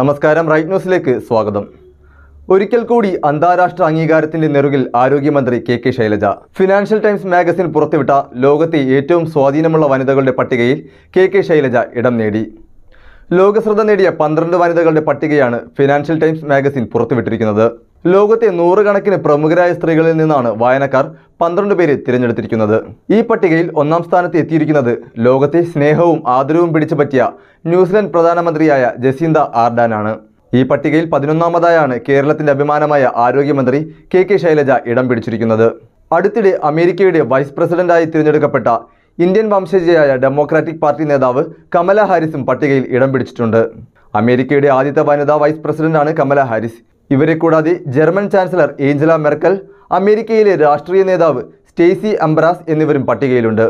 നമസ്കാരം റൈറ്റ് ന്യൂസിലേക്ക് സ്വാഗതം ഒരിക്കൽ കൂടി അന്താരാഷ്ട്ര അംഗീകാരത്തിന്റെ നെറുകിൽ ആരോഗ്യമന്ത്രി K K Shailaja Financial Times magazine പുറത്തുവിട്ട ലോകത്തെ ഏറ്റവും സ്വാധീനമുള്ള വനിതകളുടെ പട്ടികയിൽ കെ കെ ശൈലജ ഇടം നേടി ലോകശ്രദ്ധ നേടിയ പന്ത്രണ്ട് വനിതകളുടെ പട്ടികയാണ് ഫിനാൻഷ്യൽ ടൈംസ് മാഗസിൻ പുറത്തുവിട്ടിരിക്കുന്നത് ലോകത്തെ നൂറുകണക്കിന് പ്രമുഖരായ സ്ത്രീകളിൽ നിന്നാണ് വായനക്കാർ പന്ത്രണ്ട് പേരെ തിരഞ്ഞെടുത്തിരിക്കുന്നത് ഈ പട്ടികയിൽ ഒന്നാം സ്ഥാനത്ത് എത്തിയിരിക്കുന്നത് ലോകത്തെ സ്നേഹവും ആദരവും പിടിച്ചു പറ്റിയ ന്യൂസിലൻഡ് പ്രധാനമന്ത്രിയായ ജസീന്ത ആർഡാനാണ് ഈ പട്ടികയിൽ പതിനൊന്നാമതായാണ് കേരളത്തിന്റെ അഭിമാനമായ ആരോഗ്യമന്ത്രി കെ കെ ശൈലജ ഇടം പിടിച്ചിരിക്കുന്നത് അടുത്തിടെ അമേരിക്കയുടെ വൈസ് പ്രസിഡന്റായി തിരഞ്ഞെടുക്കപ്പെട്ട ഇന്ത്യൻ വംശജയായ ഡെമോക്രാറ്റിക് പാർട്ടി നേതാവ് കമല ഹാരിസും പട്ടികയിൽ ഇടം പിടിച്ചിട്ടുണ്ട് അമേരിക്കയുടെ ആദ്യത്തെ വനിതാ വൈസ് പ്രസിഡന്റാണ് കമല ഹാരിസ് ഇവരെ കൂടാതെ ജർമ്മൻ ചാൻസലർ ഏഞ്ചല മെർക്കൽ അമേരിക്കയിലെ രാഷ്ട്രീയ നേതാവ് സ്റ്റേസി അംബ്രാസ് എന്നിവരും പട്ടികയിലുണ്ട്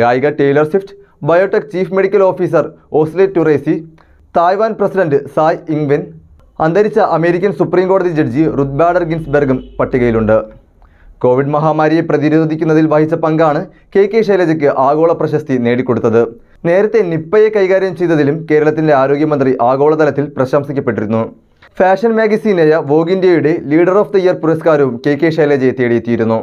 ഗായിക Taylor Swift biotech chief medical officer Ozlem Tureci Taiwan president Tsai ഇങ്വെൻ അന്തരിച്ച അമേരിക്കൻ സുപ്രീം കോടതി ജഡ്ജി റുദ്ബാഡർ ഗിൻസ്ബെർഗും പട്ടികയിലുണ്ട് കോവിഡ് മഹാമാരിയെ പ്രതിരോധിക്കുന്നതിൽ വഹിച്ച പങ്കാണ് കെ കെ ശൈലജയ്ക്ക് ആഗോള പ്രശസ്തി നേടിക്കൊടുത്തത് നേരത്തെ നിപ്പയെ കൈകാര്യം ചെയ്തതിലും കേരളത്തിൻ്റെ ആരോഗ്യമന്ത്രി ആഗോളതലത്തിൽ പ്രശംസിക്കപ്പെട്ടിരുന്നു ഫാഷൻ മാഗസീനായ വോഗ് ഇന്ത്യയുടെ ലീഡർ ഓഫ് ദി ഇയർ പുരസ്കാരവും കെ കെ ശൈലജയെ തേടിയെത്തിയിരുന്നു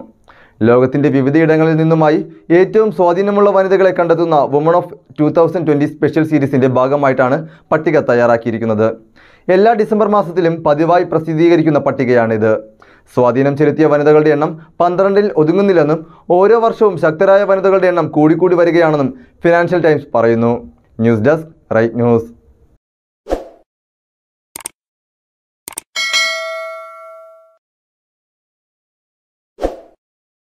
ലോകത്തിൻ്റെ വിവിധയിടങ്ങളിൽ നിന്നുമായി ഏറ്റവും സ്വാധീനമുള്ള വനിതകളെ കണ്ടെത്തുന്ന woman of two thousand twenty special സീരീസിൻ്റെ ഭാഗമായിട്ടാണ് പട്ടിക തയ്യാറാക്കിയിരിക്കുന്നത് എല്ലാ ഡിസംബർ മാസത്തിലും പതിവായി പ്രസിദ്ധീകരിക്കുന്ന പട്ടികയാണിത് സ്വാധീനം ചെലുത്തിയ വനിതകളുടെ എണ്ണം പന്ത്രണ്ടിൽ ഒതുങ്ങുന്നില്ലെന്നും ഓരോ വർഷവും ശക്തരായ വനിതകളുടെ എണ്ണം കൂടിക്കൂടി വരികയാണെന്നും ഫിനാൻഷ്യൽ ടൈംസ് പറയുന്നു ന്യൂസ് ഡെസ്ക് റൈറ്റ് ന്യൂസ്